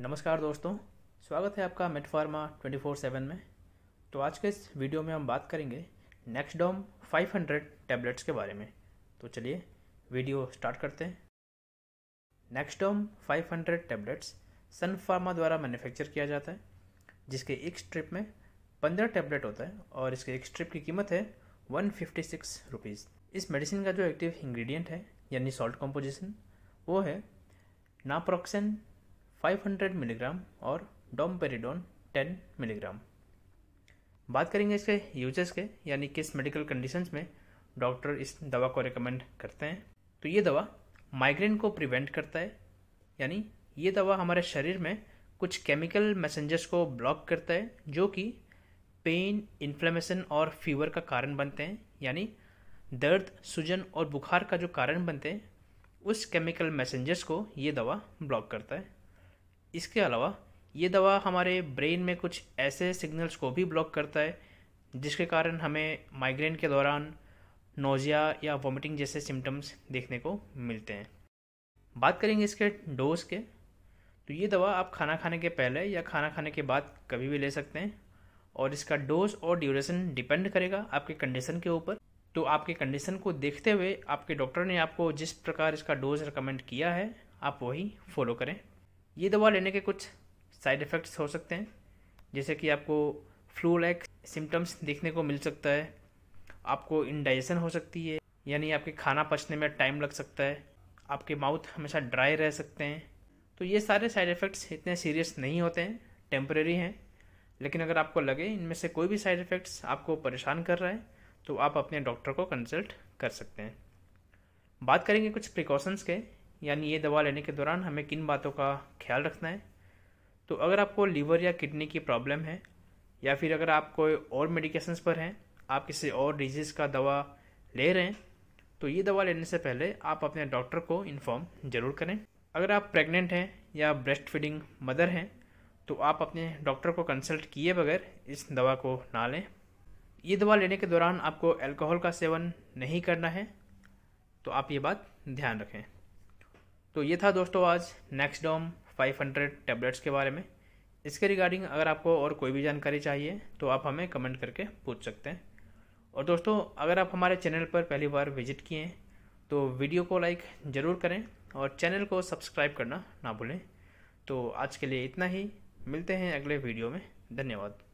नमस्कार दोस्तों स्वागत है आपका मेटफार्मा ट्वेंटी फोर सेवन में तो आज के इस वीडियो में हम बात करेंगे फाइव हंड्रेड टैबलेट्स के बारे में तो चलिए वीडियो स्टार्ट करते हैं five hundred tablets Sun Pharma द्वारा मैन्युफैक्चर किया जाता है जिसके एक स्ट्रिप में पंद्रह टैबलेट होता है और इसके एक स्ट्रिप की कीमत है वन फिफ्टी सिक्स रुपीज़ इस मेडिसिन का जो एक्टिव इंग्रेडिएंट है यानी सॉल्ट कॉम्पोजिशन वो है नाप्रोक्सन 500 मिलीग्राम और डोमपेरिडोन 10 मिलीग्राम बात करेंगे इसके यूजेस के यानी किस मेडिकल कंडीशंस में डॉक्टर इस दवा को रिकमेंड करते हैं तो ये दवा माइग्रेन को प्रिवेंट करता है यानी ये दवा हमारे शरीर में कुछ केमिकल मैसेंजर्स को ब्लॉक करता है जो कि पेन इन्फ्लेमेशन और फीवर का कारण बनते हैं यानी दर्द सूजन और बुखार का जो कारण बनते हैं उस केमिकल मैसेंजर्स को ये दवा ब्लॉक करता है इसके अलावा ये दवा हमारे ब्रेन में कुछ ऐसे सिग्नल्स को भी ब्लॉक करता है जिसके कारण हमें माइग्रेन के दौरान नोज़िया या वॉमिटिंग जैसे सिम्टम्स देखने को मिलते हैं बात करेंगे इसके डोज के तो ये दवा आप खाना खाने के पहले या खाना खाने के बाद कभी भी ले सकते हैं और इसका डोज और ड्यूरेशन डिपेंड करेगा आपके कंडीशन के ऊपर तो आपके कंडीशन को देखते हुए आपके डॉक्टर ने आपको जिस प्रकार इसका डोज रिकमेंड किया है आप वही फॉलो करें ये दवा लेने के कुछ साइड इफ़ेक्ट्स हो सकते हैं जैसे कि आपको फ्लू लाइक सिम्टम्स देखने को मिल सकता है आपको इनडाइजेशन हो सकती है यानी आपके खाना पचने में टाइम लग सकता है आपके माउथ हमेशा ड्राई रह सकते हैं तो ये सारे साइड इफ़ेक्ट्स इतने सीरियस नहीं होते हैं टेम्प्रेरी हैं लेकिन अगर आपको लगे इनमें से कोई भी साइड इफ़ेक्ट्स आपको परेशान कर रहा है तो आप अपने डॉक्टर को कंसल्ट कर सकते हैं बात करेंगे कुछ प्रिकॉशंस के यानी ये दवा लेने के दौरान हमें किन बातों का ख्याल रखना है तो अगर आपको लीवर या किडनी की प्रॉब्लम है या फिर अगर आप कोई और मेडिकेशंस पर हैं आप किसी और डिजीज़ का दवा ले रहे हैं तो ये दवा लेने से पहले आप अपने डॉक्टर को इन्फॉर्म ज़रूर करें अगर आप प्रेग्नेंट हैं या ब्रेस्ट फीडिंग मदर हैं तो आप अपने डॉक्टर को कंसल्ट किए बगैर इस दवा को ना लें ये दवा लेने के दौरान आपको अल्कोहल का सेवन नहीं करना है तो आप ये बात ध्यान रखें तो ये था दोस्तों आज नेक्स्ट डॉम 500 टैबलेट्स के बारे में इसके रिगार्डिंग अगर आपको और कोई भी जानकारी चाहिए तो आप हमें कमेंट करके पूछ सकते हैं और दोस्तों अगर आप हमारे चैनल पर पहली बार विजिट किए हैं तो वीडियो को लाइक ज़रूर करें और चैनल को सब्सक्राइब करना ना भूलें तो आज के लिए इतना ही मिलते हैं अगले वीडियो में धन्यवाद